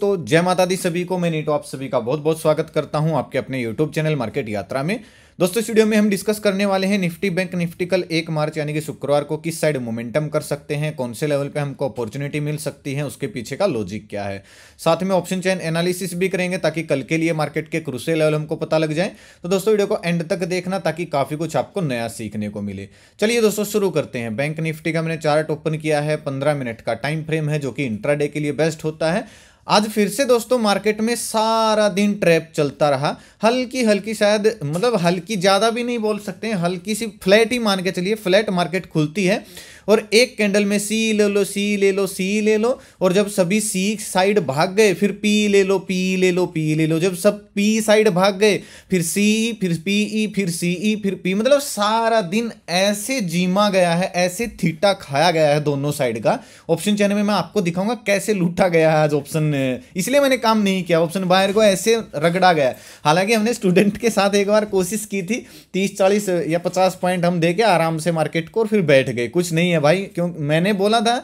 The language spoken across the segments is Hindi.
तो जय माता दी सभी को मैं नीटो आप सभी का बहुत बहुत स्वागत करता हूं आपके अपने यूट्यूब चैनल मार्केट यात्रा में दोस्तों स्टूडियो में हम डिस्कस करने वाले हैं निफ्टी बैंक निफ्टी कल एक मार्च यानी कि शुक्रवार को किस साइड मोमेंटम कर सकते हैं कौन से लेवल पे हमको अपॉर्चुनिटी मिल सकती है उसके पीछे का लॉजिक क्या है साथ में ऑप्शन चैन एनालिसिस भी करेंगे ताकि कल के लिए मार्केट के क्रूसे लेवल हमको पता लग जाए तो दोस्तों वीडियो को एंड तक देखना ताकि काफ़ी कुछ आपको नया सीखने को मिले चलिए दोस्तों शुरू करते हैं बैंक निफ्टी का मैंने चार्ट ओपन किया है पंद्रह मिनट का टाइम फ्रेम है जो कि इंट्रा के लिए बेस्ट होता है आज फिर से दोस्तों मार्केट में सारा दिन ट्रैप चलता रहा हल्की हल्की शायद मतलब हल्की ज़्यादा भी नहीं बोल सकते हैं हल्की सी फ्लैट ही मान के चलिए फ्लैट मार्केट खुलती है और एक कैंडल में सी ले लो सी ले लो सी ले लो और जब सभी सी साइड भाग गए फिर पी ले लो पी ले लो पी ले लो जब सब पी साइड भाग गए फिर सी फिर पी ई e, फिर सी ई e, फिर पी मतलब सारा दिन ऐसे जीमा गया है ऐसे थीटा खाया गया है दोनों साइड का ऑप्शन चैनल में मैं आपको दिखाऊंगा कैसे लूटा गया है आज ऑप्शन इसलिए मैंने काम नहीं किया ऑप्शन बाहर को ऐसे रगड़ा गया हालांकि हमने स्टूडेंट के साथ एक बार कोशिश की थी तीस चालीस या पचास पॉइंट हम दे के आराम से मार्केट को और फिर बैठ गए कुछ नहीं है है भाई क्यों मैंने बोला था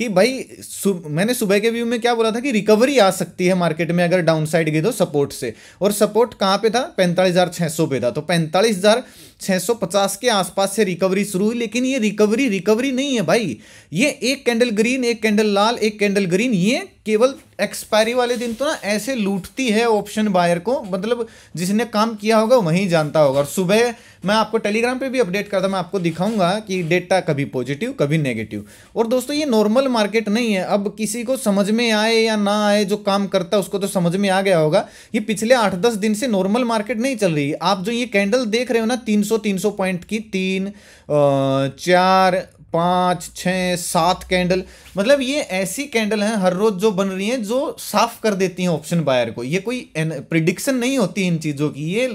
कि भाई सु, मैंने सुबह के व्यू में क्या बोला था कि रिकवरी आ सकती है मार्केट में अगर डाउन साइड गई तो सपोर्ट से और सपोर्ट कहाँ पे था पैंतालीस हज़ार छः सौ पे था तो पैंतालीस हज़ार छः सौ पचास के आसपास से रिकवरी शुरू हुई लेकिन ये रिकवरी रिकवरी नहीं है भाई ये एक कैंडल ग्रीन एक कैंडल लाल एक कैंडल ग्रीन ये केवल एक्सपायरी वाले दिन तो ना ऐसे लूटती है ऑप्शन बायर को मतलब जिसने काम किया होगा वहीं जानता होगा और सुबह मैं आपको टेलीग्राम पे भी अपडेट करता मैं आपको दिखाऊंगा कि डेटा कभी पॉजिटिव कभी नेगेटिव और दोस्तों ये नॉर्मल मार्केट नहीं है अब किसी को समझ में आए या ना आए जो काम करता है उसको तो समझ में आ गया होगा ये पिछले आठ दस दिन से नॉर्मल मार्केट नहीं चल रही आप जो ये कैंडल देख रहे हो ना तीन सौ तीन सौ पॉइंट की तीन चार पाँच छः सात कैंडल मतलब ये ऐसी कैंडल हैं हर रोज़ जो बन रही हैं जो साफ कर देती हैं ऑप्शन बायर को ये कोई प्रिडिक्शन नहीं होती इन चीज़ों की ये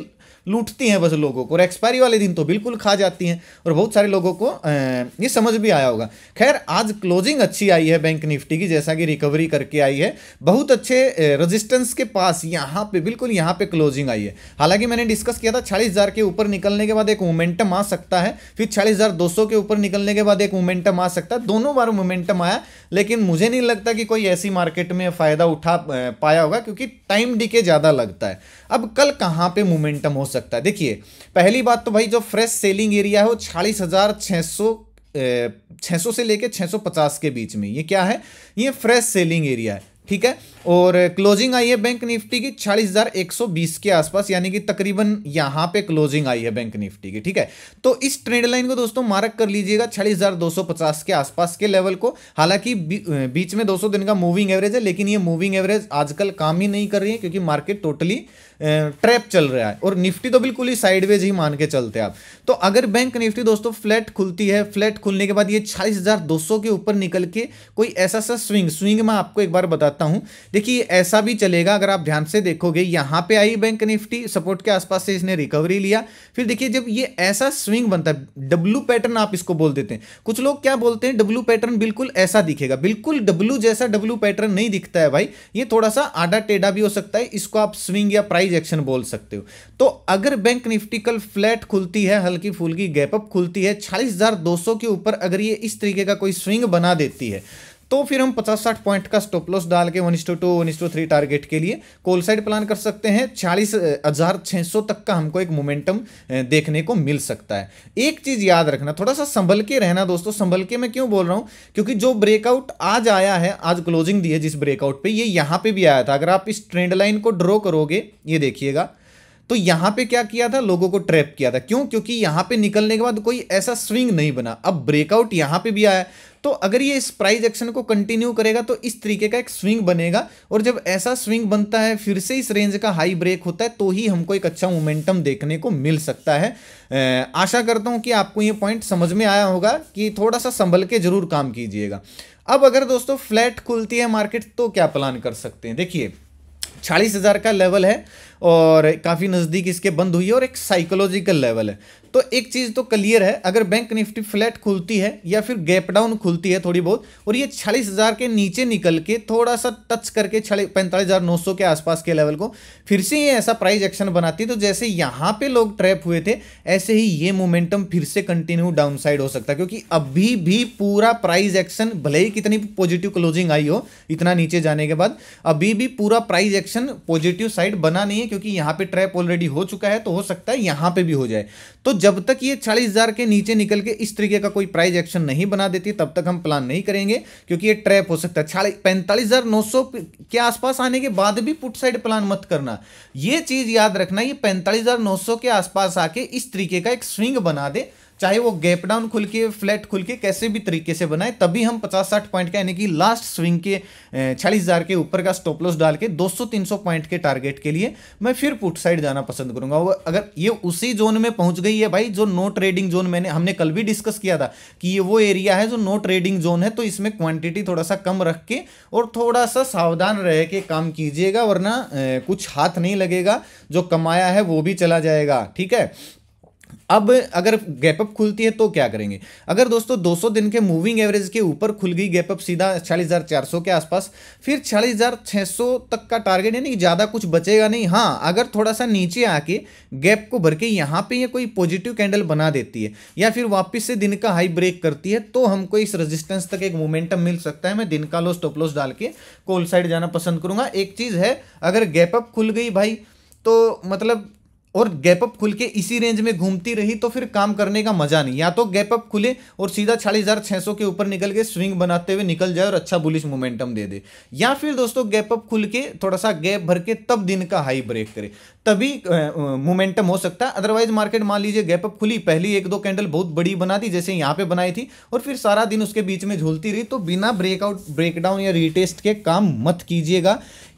लूटती हैं बस लोगों को और एक्सपायरी वाले दिन तो बिल्कुल खा जाती हैं और बहुत सारे लोगों को ये समझ भी आया होगा खैर आज क्लोजिंग अच्छी आई है बैंक निफ्टी की जैसा कि रिकवरी करके आई है बहुत अच्छे रजिस्टेंस के पास यहाँ पे बिल्कुल यहाँ पे क्लोजिंग आई है हालांकि मैंने डिस्कस किया था चालीस के ऊपर निकलने के बाद एक मोमेंटम आ सकता है फिर चालीस के ऊपर निकलने के बाद एक मोमेंटम आ सकता है दोनों बार मोमेंटम आया लेकिन मुझे नहीं लगता कि कोई ऐसी मार्केट में फ़ायदा उठा पाया होगा क्योंकि टाइम डीके ज़्यादा लगता है अब कल कहाँ पे मोमेंटम हो सकता सकता है देखिए पहली बात तो भाई जो फ्रेश सेलिंग एरिया है वो छियालीस हज़ार छह सौ सौ से लेके छः सौ पचास के बीच में ये क्या है ये फ्रेश सेलिंग एरिया है ठीक है और क्लोजिंग आई है बैंक निफ्टी की छियालीस हजार एक सौ बीस के आसपास यानी कि तकरीबन यहां पे क्लोजिंग आई है बैंक निफ्टी की ठीक है तो इस ट्रेंड लाइन को दोस्तों मार्क कर लीजिएगा छियालीस के आसपास के लेवल को हालांकि बीच में 200 दिन का मूविंग एवरेज है लेकिन ये मूविंग एवरेज आजकल काम ही नहीं कर रही है क्योंकि मार्केट टोटली ट्रैप चल रहा है और निफ्टी तो बिल्कुल ही साइडवेज ही मान के चलते आप तो अगर बैंक निफ्टी दोस्तों फ्लैट खुलती है फ्लैट खुलने के बाद ये छियालीस के ऊपर निकल के कोई ऐसा सा स्विंग स्विंग मैं आपको एक बार बताता हूं देखिए ऐसा भी चलेगा अगर आप ध्यान से देखोगे यहां पे आई बैंक निफ्टी सपोर्ट के आसपास से इसने रिकवरी लिया फिर देखिए जब ये ऐसा स्विंग बनता है डब्लू पैटर्न आप इसको बोल देते हैं कुछ लोग क्या बोलते हैं डब्लू पैटर्न बिल्कुल ऐसा दिखेगा बिल्कुल डब्लू जैसा डब्लू पैटर्न नहीं दिखता है भाई ये थोड़ा सा आडा टेढ़ा भी हो सकता है इसको आप स्विंग या प्राइज एक्शन बोल सकते हो तो अगर बैंक निफ्टी कल फ्लैट खुलती है हल्की फुल्की गैपअप खुलती है छालीस के ऊपर अगर ये इस तरीके का कोई स्विंग बना देती है तो फिर हम 50-60 पॉइंट का स्टॉप लॉस डाल के one is to two one two three target के लिए कोल साइड प्लान कर सकते हैं चालीस हज़ार छः सौ तक का हमको एक मोमेंटम देखने को मिल सकता है एक चीज़ याद रखना थोड़ा सा संभल के रहना दोस्तों संभल के मैं क्यों बोल रहा हूँ क्योंकि जो ब्रेकआउट आज आया है आज क्लोजिंग दी है जिस ब्रेकआउट पर ये यहाँ पर भी आया था अगर आप इस ट्रेंड लाइन को ड्रॉ करोगे ये देखिएगा तो यहां पे क्या किया था लोगों को ट्रैप किया था क्यों क्योंकि यहां पे निकलने के बाद कोई ऐसा स्विंग नहीं बना अब ब्रेकआउट यहां पे भी आया तो अगर ये इस प्राइज एक्शन को कंटिन्यू करेगा तो इस तरीके का एक स्विंग बनेगा और जब ऐसा स्विंग बनता है फिर से इस रेंज का हाई ब्रेक होता है तो ही हमको एक अच्छा मोमेंटम देखने को मिल सकता है आशा करता हूँ कि आपको ये पॉइंट समझ में आया होगा कि थोड़ा सा संभल के जरूर काम कीजिएगा अब अगर दोस्तों फ्लैट खुलती है मार्केट तो क्या प्लान कर सकते हैं देखिए चालीस हज़ार का लेवल है और काफ़ी नज़दीक इसके बंद हुई है और एक साइकोलॉजिकल लेवल है तो एक चीज़ तो क्लियर है अगर बैंक निफ्टी फ्लैट खुलती है या फिर गैप डाउन खुलती है थोड़ी बहुत और ये छियालीस हज़ार के नीचे निकल के थोड़ा सा टच करके पैंतालीस हज़ार नौ सौ के आसपास के लेवल को फिर से ये ऐसा प्राइस एक्शन बनाती है तो जैसे यहाँ पे लोग ट्रैप हुए थे ऐसे ही ये मोमेंटम फिर से कंटिन्यू साइड हो सकता है क्योंकि अभी भी पूरा प्राइज एक्शन भले ही कितनी पॉजिटिव क्लोजिंग आई हो इतना नीचे जाने के बाद अभी भी पूरा प्राइज एक्शन पॉजिटिव साइड बना नहीं है क्योंकि यहां पे ट्रैप ऑलरेडी हो चुका है तो हो सकता है यहां पे भी हो जाए तो जब तक ये 40,000 हज़ार के नीचे निकल के इस तरीके का कोई प्राइज एक्शन नहीं बना देती तब तक हम प्लान नहीं करेंगे क्योंकि ये ट्रैप हो सकता है पैंतालीस हज़ार नौ सौ के आसपास आने के बाद भी पुट साइड प्लान मत करना यह चीज़ याद रखना ये पैंतालीस हज़ार नौ सौ के आसपास आके इस तरीके का एक स्विंग बना दे चाहे वो गैप डाउन खुल के फ्लैट खुल के कैसे भी तरीके से बनाए तभी हम 50-60 पॉइंट का यानी कि लास्ट स्विंग के छियालीस हज़ार के ऊपर का स्टॉप लॉस डाल के 200-300 पॉइंट के टारगेट के लिए मैं फिर पुट साइड जाना पसंद करूंगा वो अगर ये उसी जोन में पहुंच गई है भाई जो नो ट्रेडिंग जोन मैंने हमने कल भी डिस्कस किया था कि ये वो एरिया है जो नो ट्रेडिंग जोन है तो इसमें क्वांटिटी थोड़ा सा कम रख के और थोड़ा सा सावधान रह के काम कीजिएगा वरना कुछ हाथ नहीं लगेगा जो कमाया है वो भी चला जाएगा ठीक है अब अगर गैप अप खुलती है तो क्या करेंगे अगर दोस्तों 200 दिन के मूविंग एवरेज के ऊपर खुल गई गैप अप सीधा छियालीस के आसपास फिर छियालीस तक का टारगेट यानी कि ज़्यादा कुछ बचेगा नहीं हाँ अगर थोड़ा सा नीचे आके गैप को भर के यहाँ पर ये कोई पॉजिटिव कैंडल बना देती है या फिर वापस से दिन का हाई ब्रेक करती है तो हमको इस रजिस्टेंस तक एक मोमेंटम मिल सकता है मैं दिन का लो स्टॉप लॉस डाल के कोल साइड जाना पसंद करूंगा एक चीज़ है अगर गैप अप खुल गई भाई तो मतलब और गैप अप खुल के इसी रेंज में घूमती रही तो फिर काम करने का मजा नहीं या तो गैप अप खुले और सीधा चालीस हज़ार छह सौ के ऊपर निकल के स्विंग बनाते हुए निकल जाए और अच्छा बुलिश मोमेंटम दे दे या फिर दोस्तों गैप अप खुल के थोड़ा सा गैप भर के तब दिन का हाई ब्रेक करे तभी मोमेंटम हो सकता है अदरवाइज मार्केट मान लीजिए गैप अप खुली पहली एक दो कैंडल बहुत बड़ी बना दी जैसे यहाँ पे बनाई थी और फिर सारा दिन उसके बीच में झूलती रही तो बिना ब्रेकआउट ब्रेकडाउन या रिटेस्ट के काम मत कीजिएगा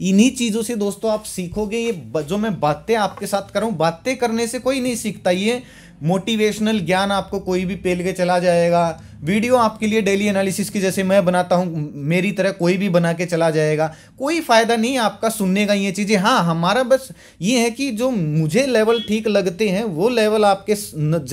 इन्हीं चीज़ों से दोस्तों आप सीखोगे ये जो मैं बातें आपके साथ करूँ बातें करने से कोई नहीं सीखता ये मोटिवेशनल ज्ञान आपको कोई भी पेल के चला जाएगा वीडियो आपके लिए डेली एनालिसिस की जैसे मैं बनाता हूँ मेरी तरह कोई भी बना के चला जाएगा कोई फ़ायदा नहीं आपका सुनने का ये चीज़ें हाँ हमारा बस ये है कि जो मुझे लेवल ठीक लगते हैं वो लेवल आपके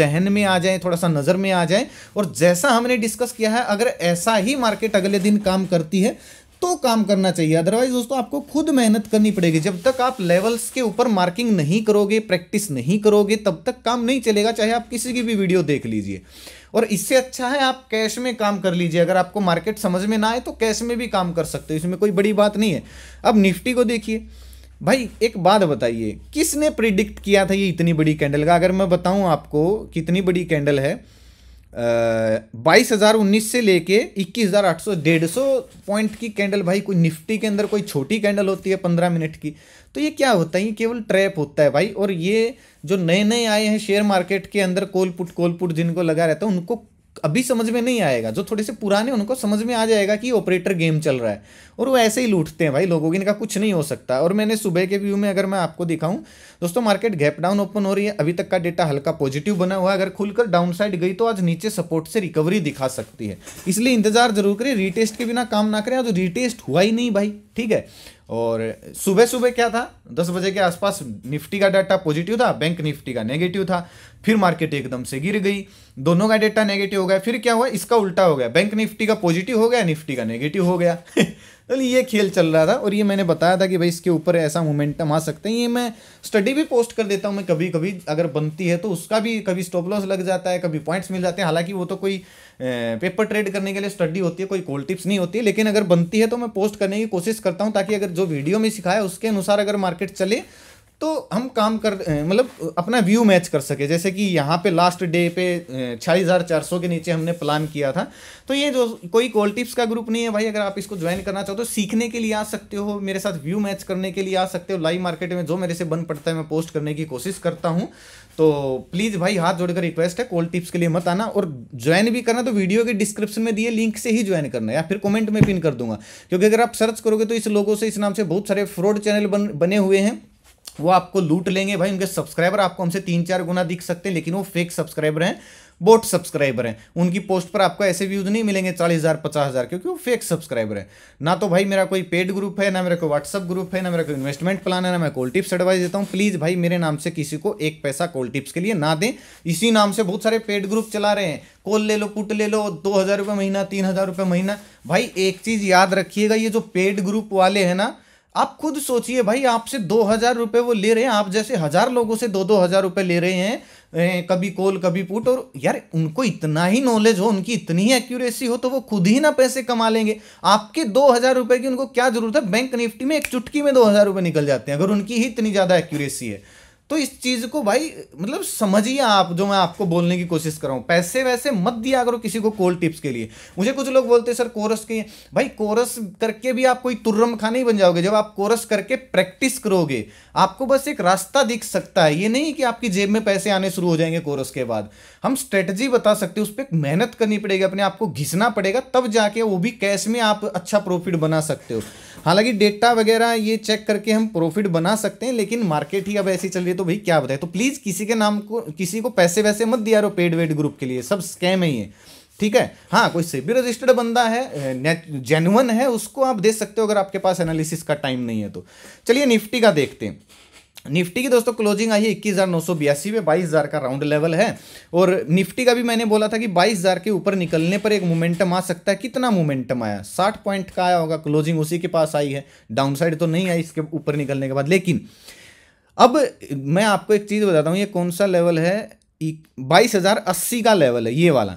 जहन में आ जाए थोड़ा सा नज़र में आ जाए और जैसा हमने डिस्कस किया है अगर ऐसा ही मार्केट अगले दिन काम करती है तो काम करना चाहिए अदरवाइज दोस्तों आपको खुद मेहनत करनी पड़ेगी जब तक आप लेवल्स के ऊपर मार्किंग नहीं करोगे प्रैक्टिस नहीं करोगे तब तक काम नहीं चलेगा चाहे आप किसी की भी वीडियो देख लीजिए और इससे अच्छा है आप कैश में काम कर लीजिए अगर आपको मार्केट समझ में ना आए तो कैश में भी काम कर सकते हो इसमें कोई बड़ी बात नहीं है अब निफ्टी को देखिए भाई एक बात बताइए किसने प्रिडिक्ट किया था ये इतनी बड़ी कैंडल का अगर मैं बताऊं आपको कितनी बड़ी कैंडल है बाईस हज़ार उन्नीस से लेके इक्कीस हज़ार आठ सौ डेढ़ सौ पॉइंट की कैंडल भाई कोई निफ्टी के अंदर कोई छोटी कैंडल होती है पंद्रह मिनट की तो ये क्या होता है ये केवल ट्रैप होता है भाई और ये जो नए नए आए हैं शेयर मार्केट के अंदर कोलपुट कोलपुट जिनको लगा रहता है उनको अभी समझ में नहीं आएगा जो थोड़े से पुराने उनको समझ में आ जाएगा कि ऑपरेटर गेम चल रहा है और वो ऐसे ही लूटते हैं भाई लोगों की इनका कुछ नहीं हो सकता और मैंने सुबह के व्यू में अगर मैं आपको दिखाऊं दोस्तों मार्केट गैप डाउन ओपन हो रही है अभी तक का डेटा हल्का पॉजिटिव बना हुआ है अगर खुलकर डाउन साइड गई तो आज नीचे सपोर्ट से रिकवरी दिखा सकती है इसलिए इंतजार जरूर करें रिटेस्ट के बिना काम ना करें आज रिटेस्ट हुआ ही नहीं भाई ठीक है और सुबह सुबह क्या था दस बजे के आसपास निफ्टी का डाटा पॉजिटिव था बैंक निफ्टी का नेगेटिव था फिर मार्केट एकदम से गिर गई दोनों का डाटा नेगेटिव हो गया फिर क्या हुआ इसका उल्टा हो गया बैंक निफ्टी का पॉजिटिव हो गया निफ्टी का नेगेटिव हो गया तो ये खेल चल रहा था और ये मैंने बताया था कि भाई इसके ऊपर ऐसा मोमेंटम आ सकते हैं ये मैं स्टडी भी पोस्ट कर देता हूँ मैं कभी कभी अगर बनती है तो उसका भी कभी स्टॉप लॉस लग जाता है कभी पॉइंट्स मिल जाते हैं हालांकि वो तो कोई पेपर ट्रेड करने के लिए स्टडी होती है कोई कोल टिप्स नहीं होती है लेकिन अगर बनती है तो मैं पोस्ट करने की कोशिश करता हूँ ताकि अगर जो वीडियो में सिखाया उसके अनुसार अगर मार्केट चले तो हम काम कर मतलब अपना व्यू मैच कर सके जैसे कि यहाँ पे लास्ट डे पे छियालीस हज़ार चार सौ के नीचे हमने प्लान किया था तो ये जो कोई कॉल टिप्स का ग्रुप नहीं है भाई अगर आप इसको ज्वाइन करना चाहो तो सीखने के लिए आ सकते हो मेरे साथ व्यू मैच करने के लिए आ सकते हो लाइव मार्केट में जो मेरे से बन पड़ता है मैं पोस्ट करने की कोशिश करता हूँ तो प्लीज़ भाई हाथ जोड़कर रिक्वेस्ट है कॉल टिप्स के लिए मत आना और ज्वाइन भी करना तो वीडियो के डिस्क्रिप्शन में दिए लिंक से ही ज्वाइन करना या फिर कमेंट में पिन कर दूंगा क्योंकि अगर आप सर्च करोगे तो इस लोगों से इस नाम से बहुत सारे फ्रॉड चैनल बन बने हुए हैं वो आपको लूट लेंगे भाई उनके सब्सक्राइबर आपको हमसे तीन चार गुना दिख सकते हैं लेकिन वो फेक सब्सक्राइबर हैं बोट सब्सक्राइबर हैं उनकी पोस्ट पर आपको ऐसे व्यूज़ नहीं मिलेंगे चालीस हज़ार पचास हज़ार क्योंकि वो फेक सब्सक्राइबर हैं ना तो भाई मेरा कोई पेड ग्रुप है ना मेरा कोई व्हाट्सअप ग्रुप है ना मेरा कोई इन्वेस्टमेंट प्लान है ना मैं कॉल टिप्स एडवाइस देता हूँ प्लीज़ भाई मेरे नाम से किसी को एक पैसा कॉल टिप्स के लिए ना दें इसी नाम से बहुत सारे पेड ग्रुप चला रहे हैं कॉल ले लो पुट ले लो दो हज़ार रुपये महीना तीन हज़ार रुपये महीना भाई एक चीज़ याद रखिएगा ये जो पेड ग्रुप वाले हैं ना आप खुद सोचिए भाई आपसे दो हजार रुपये वो ले रहे हैं आप जैसे हजार लोगों से दो दो हजार रुपये ले रहे हैं कभी कोल कभी पुट और यार उनको इतना ही नॉलेज हो उनकी इतनी ही एक्यूरेसी हो तो वो खुद ही ना पैसे कमा लेंगे आपके दो हजार रुपये की उनको क्या जरूरत है बैंक निफ्टी में एक चुटकी में दो हजार रुपये निकल जाते हैं अगर उनकी ही इतनी ज़्यादा एक्यूरेसी है तो इस चीज़ को भाई मतलब समझिए आप जो मैं आपको बोलने की कोशिश कर रहा हूँ पैसे वैसे मत दिया करो किसी को कोल्ड टिप्स के लिए मुझे कुछ लोग बोलते हैं सर कोरस के भाई कोरस करके भी आप कोई तुर्रम खाना ही बन जाओगे जब आप कोरस करके प्रैक्टिस करोगे आपको बस एक रास्ता दिख सकता है ये नहीं कि आपकी जेब में पैसे आने शुरू हो जाएंगे कोरस के बाद हम स्ट्रेटजी बता सकते हैं उस पर मेहनत करनी पड़ेगी अपने आप को घिसना पड़ेगा तब जाके वो भी कैश में आप अच्छा प्रॉफिट बना सकते हो हालांकि डेटा वगैरह ये चेक करके हम प्रॉफिट बना सकते हैं लेकिन मार्केट ही अब ऐसी चल रही है तो तो भाई क्या बताए तो प्लीज़ किसी के नाम को किसी को पैसे वैसे मत दिया रो पेड वेड ग्रुप के लिए सब स्कैम ही है ठीक है हाँ कोई सेबी रजिस्टर्ड बंदा है जेनुअन है उसको आप दे सकते हो अगर आपके पास एनालिसिस का टाइम नहीं है तो चलिए निफ्टी का देखते हैं निफ्टी की दोस्तों क्लोजिंग आई है इक्कीस हज़ार नौ सौ बयासी में बाईस हज़ार का राउंड लेवल है और निफ्टी का भी मैंने बोला था कि बाईस हज़ार के ऊपर निकलने पर एक मोमेंटम आ सकता है कितना मोमेंटम आया साठ पॉइंट का आया होगा क्लोजिंग उसी के पास आई है डाउनसाइड तो नहीं आई इसके ऊपर निकलने के बाद लेकिन अब मैं आपको एक चीज़ बताता हूँ ये कौन सा लेवल है बाईस हज़ार अस्सी का लेवल है ये वाला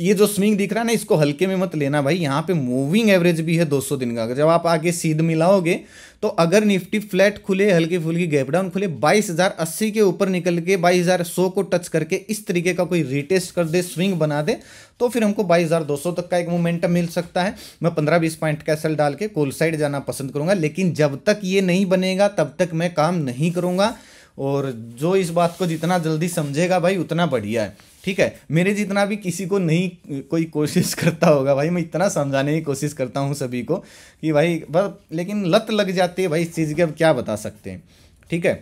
ये जो स्विंग दिख रहा है ना इसको हल्के में मत लेना भाई यहाँ पे मूविंग एवरेज भी है 200 दिन का अगर जब आप आगे सीध मिलाओगे तो अगर निफ्टी फ्लैट खुले हल्की फुल्की गैप डाउन खुले 22,080 के ऊपर निकल के 22,100 को टच करके इस तरीके का कोई रिटेस्ट कर दे स्विंग बना दे तो फिर हमको 22,200 तक का एक मोमेंटम मिल सकता है मैं 15-20 पॉइंट का डाल के कोल साइड जाना पसंद करूँगा लेकिन जब तक ये नहीं बनेगा तब तक मैं काम नहीं करूँगा और जो इस बात को जितना जल्दी समझेगा भाई उतना बढ़िया है ठीक है मेरे जितना भी किसी को नहीं कोई कोशिश करता होगा भाई मैं इतना समझाने की कोशिश करता हूँ सभी को कि भाई बस लेकिन लत लग जाती है भाई इस चीज़ की अब क्या बता सकते हैं ठीक है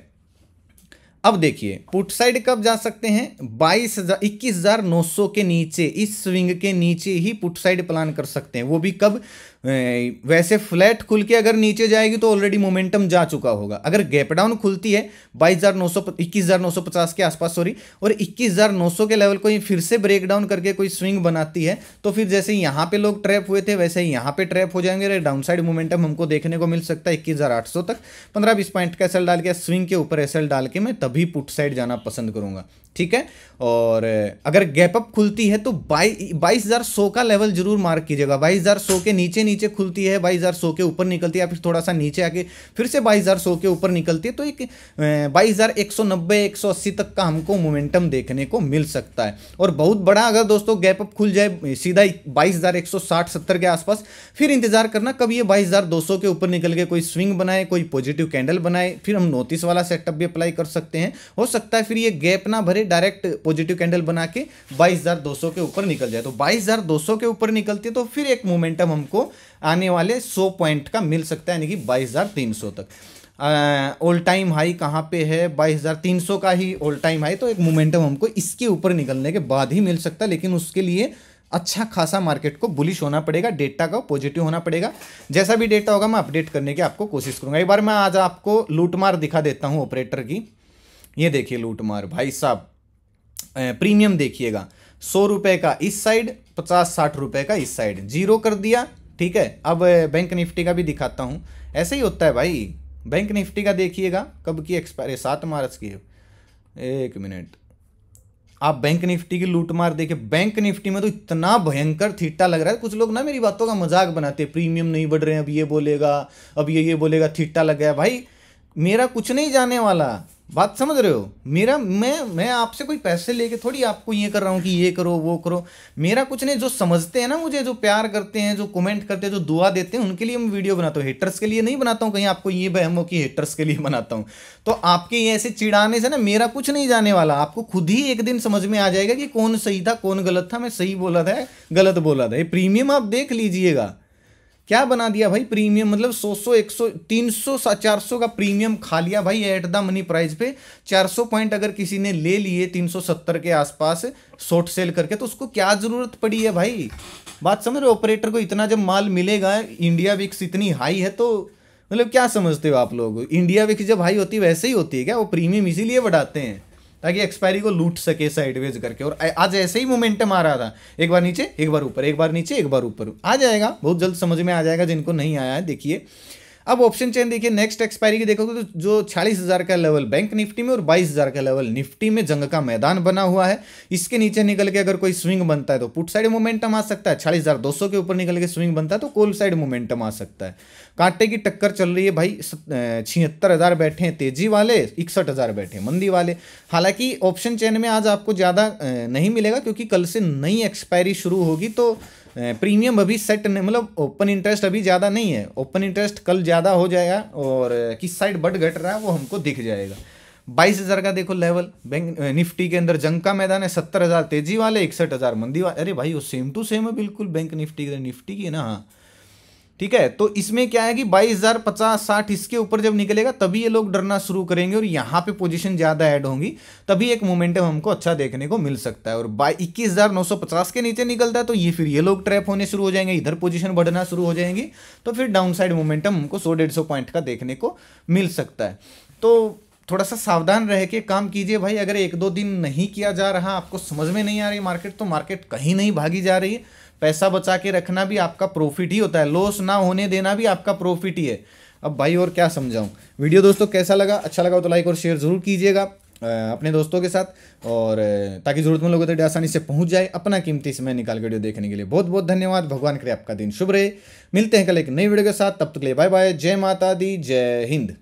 अब देखिए पुट साइड कब जा सकते हैं बाईस हजार इक्कीस हजार नौ सौ के नीचे इस स्विंग के नीचे ही पुट साइड प्लान कर सकते हैं वो भी कब वैसे फ्लैट खुल के अगर नीचे जाएगी तो ऑलरेडी मोमेंटम जा चुका होगा अगर गैप डाउन खुलती है बाईस हज़ार नौ सौ इक्कीस हज़ार नौ सौ पचास के आसपास सॉरी और इक्कीस हज़ार नौ सौ के लेवल को फिर से ब्रेक डाउन करके कोई स्विंग बनाती है तो फिर जैसे यहाँ पे लोग ट्रैप हुए थे वैसे यहाँ पे ट्रैप हो जाएंगे डाउन साइड मोमेंटम हमको देखने को मिल सकता है इक्कीस हज़ार आठ सौ तक पंद्रह बीस पॉइंट का एसल डाल के स्विंग के ऊपर एसल डाल के मैं तभी पुट साइड जाना पसंद करूंगा ठीक है और अगर गैप अप खुलती है तो बाई बाईस हज़ार सौ का लेवल जरूर मार्क कीजिएगा बाईस हज़ार सौ के नीचे नीचे खुलती है बाईस हज़ार सौ के ऊपर निकलती है फिर थोड़ा सा नीचे आके फिर से बाईस हज़ार सौ के ऊपर निकलती है तो एक बाईस हज़ार एक सौ नब्बे एक सौ अस्सी तक का हमको मोमेंटम देखने को मिल सकता है और बहुत बड़ा अगर दोस्तों गैप अप खुल जाए सीधा बाईस हज़ार एक सौ साठ सत्तर के आसपास फिर इंतजार करना कभी ये बाईस हज़ार दो सौ के ऊपर निकल के कोई स्विंग बनाए कोई पॉजिटिव कैंडल बनाए फिर हम नोटिस वाला सेटअप भी अप्लाई कर सकते हैं हो सकता है फिर ये गैप ना भरे से डायरेक्ट पॉजिटिव कैंडल बना के 22,200 के ऊपर निकल जाए तो 22,200 के ऊपर निकलती है तो फिर एक मोमेंटम हमको आने वाले 100 पॉइंट का मिल सकता है यानी कि 22,300 तक ऑल टाइम हाई कहाँ पे है 22,300 का ही ऑल टाइम हाई तो एक मोमेंटम हमको इसके ऊपर निकलने के बाद ही मिल सकता है लेकिन उसके लिए अच्छा खासा मार्केट को बुलिश होना पड़ेगा डेटा का पॉजिटिव होना पड़ेगा जैसा भी डेटा होगा मैं अपडेट करने की आपको कोशिश करूंगा एक बार मैं आज आपको लूटमार दिखा देता हूँ ऑपरेटर की ये देखिए लूटमार भाई साहब प्रीमियम देखिएगा सौ रुपये का इस साइड पचास साठ रुपये का इस साइड जीरो कर दिया ठीक है अब बैंक निफ्टी का भी दिखाता हूँ ऐसे ही होता है भाई बैंक निफ्टी का देखिएगा कब की एक्सपायरी सात मार्च की एक मिनट आप बैंक निफ्टी की लूट मार देखिए बैंक निफ्टी में तो इतना भयंकर थीटा लग रहा है कुछ लोग ना मेरी बातों का मजाक बनाते प्रीमियम नहीं बढ़ रहे हैं अब ये बोलेगा अब ये ये बोलेगा थीटा लग गया भाई मेरा कुछ नहीं जाने वाला बात समझ रहे हो मेरा मैं मैं आपसे कोई पैसे लेके थोड़ी आपको ये कर रहा हूँ कि ये करो वो करो मेरा कुछ नहीं जो समझते हैं ना मुझे जो प्यार करते हैं जो कमेंट करते हैं जो दुआ देते हैं उनके लिए मैं वीडियो बनाता हूँ हेटर्स के लिए नहीं बनाता हूँ कहीं आपको ये बहम हो कि हेटर्स के लिए बनाता हूँ तो आपके ये ऐसे चिड़ाने से ना मेरा कुछ नहीं जाने वाला आपको खुद ही एक दिन समझ में आ जाएगा कि कौन सही था कौन गलत था मैं सही बोला था गलत बोला था ये प्रीमियम आप देख लीजिएगा क्या बना दिया भाई प्रीमियम मतलब 100 100 100 तीन सौ का प्रीमियम खा लिया भाई एट द मनी प्राइस पे 400 पॉइंट अगर किसी ने ले लिए 370 के आसपास शॉर्ट सेल करके तो उसको क्या ज़रूरत पड़ी है भाई बात समझ रहे ऑपरेटर को इतना जब माल मिलेगा इंडिया विक्स इतनी हाई है तो मतलब क्या समझते हो आप लोग इंडिया विक्स जब हाई होती है वैसे ही होती है क्या वो प्रीमियम इसीलिए बढ़ाते हैं ताकि एक्सपायरी को लूट सके साइडवेज करके और आज ऐसे ही मोमेंटम आ रहा था एक बार नीचे एक बार ऊपर एक बार नीचे एक बार ऊपर आ जाएगा बहुत जल्द समझ में आ जाएगा जिनको नहीं आया है देखिए अब ऑप्शन चेन देखिए नेक्स्ट एक्सपायरी की देखोगे तो जो छियालीस हज़ार का लेवल बैंक निफ्टी में और बाईस हज़ार का लेवल निफ्टी में जंग का मैदान बना हुआ है इसके नीचे निकल के अगर कोई स्विंग बनता है तो पुट साइड मोमेंटम आ सकता है छियालीस हज़ार दो सौ के ऊपर निकल के स्विंग बनता है तो कोल साइड मोमेंटम आ सकता है कांटे की टक्कर चल रही है भाई छिहत्तर हज़ार बैठे हैं तेजी वाले इकसठ हज़ार बैठे मंदी वाले हालांकि ऑप्शन चेन में आज आपको ज़्यादा नहीं मिलेगा क्योंकि कल से नई एक्सपायरी शुरू होगी तो प्रीमियम अभी सेट नहीं मतलब ओपन इंटरेस्ट अभी ज़्यादा नहीं है ओपन इंटरेस्ट कल ज़्यादा हो जाएगा और किस साइड बढ़ घट रहा है वो हमको दिख जाएगा बाईस हज़ार का देखो लेवल बैंक निफ्टी के अंदर जंग का मैदान है सत्तर हज़ार तेजी वाले इकसठ हज़ार मंदी वाले अरे भाई वो सेम टू सेम है बिल्कुल बैंक निफ्टी के निफ्टी की ना हाँ ठीक है तो इसमें क्या है कि बाईस हजार पचास साठ इसके ऊपर जब निकलेगा तभी ये लोग डरना शुरू करेंगे और यहाँ पे पोजीशन ज़्यादा ऐड होंगी तभी एक मोमेंटम हमको अच्छा देखने को मिल सकता है और बाई इक्कीस हजार नौ सौ पचास के नीचे निकलता है तो ये फिर ये लोग ट्रैप होने शुरू हो जाएंगे इधर पोजिशन बढ़ना शुरू हो जाएंगी तो फिर डाउन साइड मोमेंटम हमको सौ डेढ़ सौ पॉइंट का देखने को मिल सकता है तो थोड़ा सा सावधान रह के काम कीजिए भाई अगर एक दो दिन नहीं किया जा रहा आपको समझ में नहीं आ रही मार्केट तो मार्केट कहीं नहीं भागी जा रही है पैसा बचा के रखना भी आपका प्रॉफिट ही होता है लॉस ना होने देना भी आपका प्रॉफिट ही है अब भाई और क्या समझाऊँ वीडियो दोस्तों कैसा लगा अच्छा लगा तो लाइक और शेयर ज़रूर कीजिएगा अपने दोस्तों के साथ और ताकि ज़रूरतमंद लोगों तक आसानी से पहुंच जाए अपना कीमती समय निकाल वीडियो देखने के लिए बहुत बहुत धन्यवाद भगवान करे आपका दिन शुभ रहे मिलते हैं कल एक नई वीडियो के साथ तब तक के लिए बाय बाय जय माता दी जय हिंद